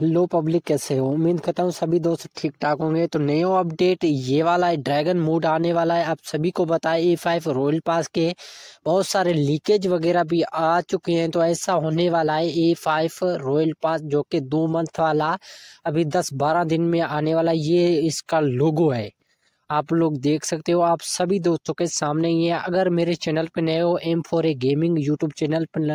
hello public कैसे हो उम्मीद करता हूँ सभी दोस्त ठीक ठाक होंगे तो नयो अपडेट ये वाला है ड्रैगन मूड आने वाला है आप सभी को बताएं ए फाइव रॉयल पास के बहुत सारे लीकेज वगैरह भी आ चुके हैं तो ऐसा होने वाला है ए फाइव रॉयल पास जो कि दो मंथ वाला अभी दस बारह दिन में आने वाला ये इसका लोगो है आप लोग देख सकते हो आप सभी दोस्तों के सामने ही है अगर मेरे चैनल पर नए हो M four A gaming YouTube channel पर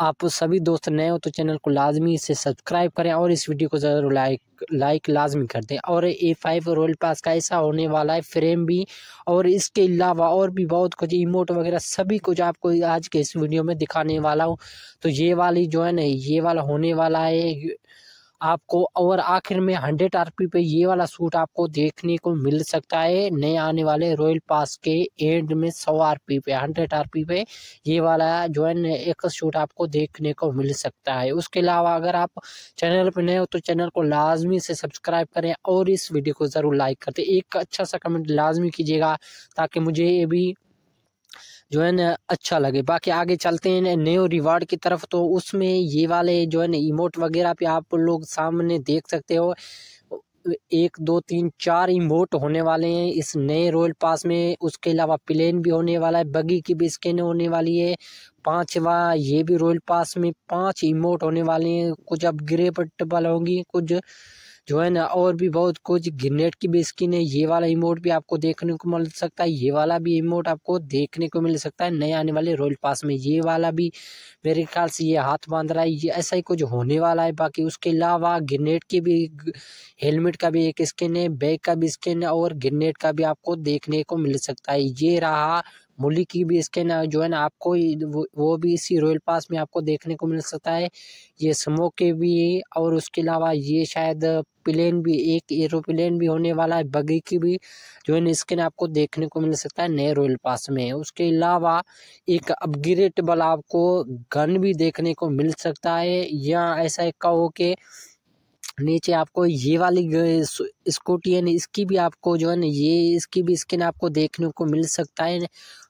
आप सभी दोस्त नए हो तो चैनल को लाजमी से सब्सक्राइब करें और इस वीडियो को ज़रूर लाइक लाइक लाजमी कर दें और ए फाइव रोयल पास का ऐसा होने वाला है फ्रेम भी और इसके अलावा और भी बहुत कुछ इमोट वगैरह सभी कुछ आपको आज के इस वीडियो में दिखाने वाला हूँ तो ये वाली जो है ना ये वाला होने वाला है आपको और आखिर में हंड्रेड पी पे ये वाला सूट आपको देखने को मिल सकता है नए आने वाले रॉयल पास के एंड में सौ पी पे हंड्रेड पी पे ये वाला जो है एक सूट आपको देखने को मिल सकता है उसके अलावा अगर आप चैनल पर नए हो तो चैनल को लाजमी से सब्सक्राइब करें और इस वीडियो को ज़रूर लाइक दें एक अच्छा सा कमेंट लाजमी कीजिएगा ताकि मुझे ये भी जो है ना अच्छा लगे बाकी आगे चलते हैं न्यू रिवार्ड की तरफ तो उसमें ये वाले जो है ना इमोट वगैरह पे आप लोग सामने देख सकते हो एक दो तीन चार इमोट होने वाले हैं इस नए रॉयल पास में उसके अलावा प्लेन भी होने वाला है बगी की भी स्किन होने वाली है पांचवा ये भी रॉयल पास में पांच इमोट होने वाले हैं कुछ अपग्रेडेबल होंगी कुछ जो है ना और भी बहुत कुछ ग्रेनेड की भी स्किन है ये वाला इमोट भी आपको देखने को मिल सकता है ये वाला भी इमोट आपको देखने को मिल सकता है नए आने वाले रॉयल पास में ये वाला भी मेरे ख्याल से ये हाथ बांध रहा है ये ऐसा ही कुछ होने वाला है बाकी उसके अलावा ग्रेनेड की भी हेलमेट का भी एक स्किन है बैग का भी स्किन है और ग्रेनेड का भी आपको देखने को मिल सकता है ये रहा मूली की भी स्किन जो है ना आपको वो भी इसी रॉयल पास में आपको देखने को मिल सकता है ये स्मो के भी और उसके अलावा ये शायद प्लेन भी एक एरोप्लेन भी होने वाला है बगी की भी जो है स्किन आपको देखने को मिल सकता है नए रॉयल पास में उसके अलावा एक अपग्रेडेबल आपको गन भी देखने को मिल सकता है या ऐसा एक कहो कि नीचे आपको ये वाली स्कूटी है ना इसकी भी आपको जो है ना ये इसकी भी स्किन आपको देखने को मिल सकता है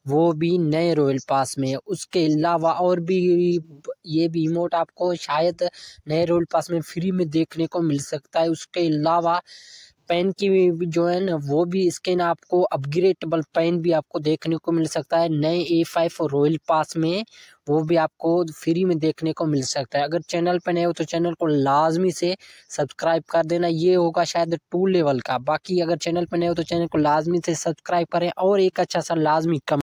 वो भी नए रॉयल पास में उसके अलावा और भी ये भी इमोट आपको शायद नए रॉयल पास में फ्री में देखने को मिल सकता है उसके अलावा पेन की भी जो है ना वो भी स्किन आपको अपग्रेडेबल पेन भी आपको देखने को मिल सकता है नए ए फाइव रॉयल पास में वो भी आपको फ्री में देखने को मिल सकता है अगर चैनल पर नए हो तो चैनल को लाजमी से सब्सक्राइब कर देना ये होगा शायद टू लेवल का बाकी अगर चैनल पर नए हो तो चैनल को लाजमी से सब्सक्राइब करें और एक अच्छा सा लाजमी कम